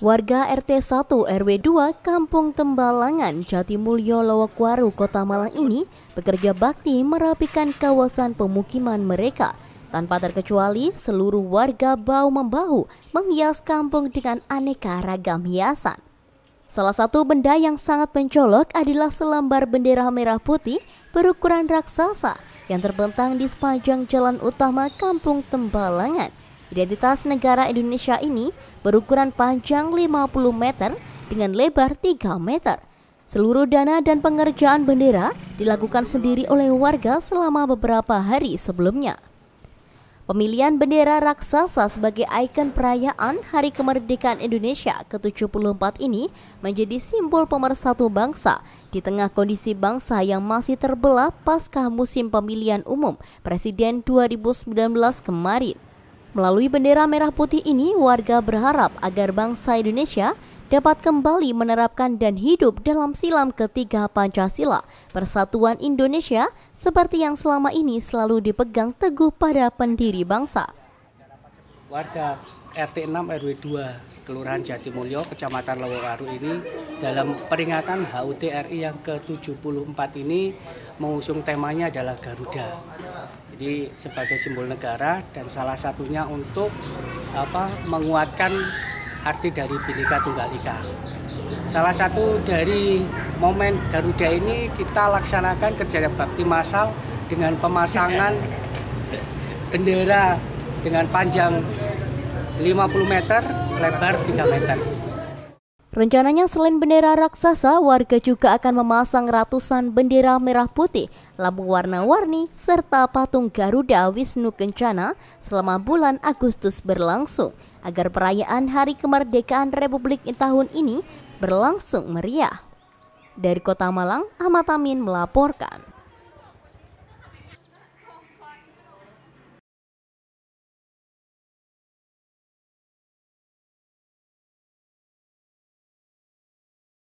Warga RT 1 RW 2 Kampung Tembalangan Jatimulyo Lawakwaru Kota Malang ini bekerja bakti merapikan kawasan pemukiman mereka. Tanpa terkecuali, seluruh warga bau membahu menghias kampung dengan aneka ragam hiasan. Salah satu benda yang sangat mencolok adalah selembar bendera merah putih berukuran raksasa yang terbentang di sepanjang jalan utama Kampung Tembalangan. Identitas negara Indonesia ini berukuran panjang 50 meter dengan lebar 3 meter. Seluruh dana dan pengerjaan bendera dilakukan sendiri oleh warga selama beberapa hari sebelumnya. Pemilihan bendera raksasa sebagai ikon perayaan Hari Kemerdekaan Indonesia ke-74 ini menjadi simbol pemersatu bangsa di tengah kondisi bangsa yang masih terbelah pasca musim pemilihan umum Presiden 2019 kemarin. Melalui bendera merah putih ini, warga berharap agar bangsa Indonesia dapat kembali menerapkan dan hidup dalam silam ketiga Pancasila, persatuan Indonesia, seperti yang selama ini selalu dipegang teguh pada pendiri bangsa warga RT 6 RW 2 Kelurahan Jatimulyo, Kecamatan Lawaru ini dalam peringatan HUT RI yang ke-74 ini mengusung temanya adalah Garuda. Jadi sebagai simbol negara dan salah satunya untuk apa menguatkan arti dari Bhinneka Tunggal Ika. Salah satu dari momen Garuda ini kita laksanakan kerja bakti massal dengan pemasangan bendera dengan panjang 50 meter, lebar 3 meter. Rencananya selain bendera raksasa, warga juga akan memasang ratusan bendera merah putih, lampu warna-warni, serta patung Garuda Wisnu Kencana selama bulan Agustus berlangsung agar perayaan Hari Kemerdekaan Republik tahun ini berlangsung meriah. Dari Kota Malang, Ahmad Amin melaporkan.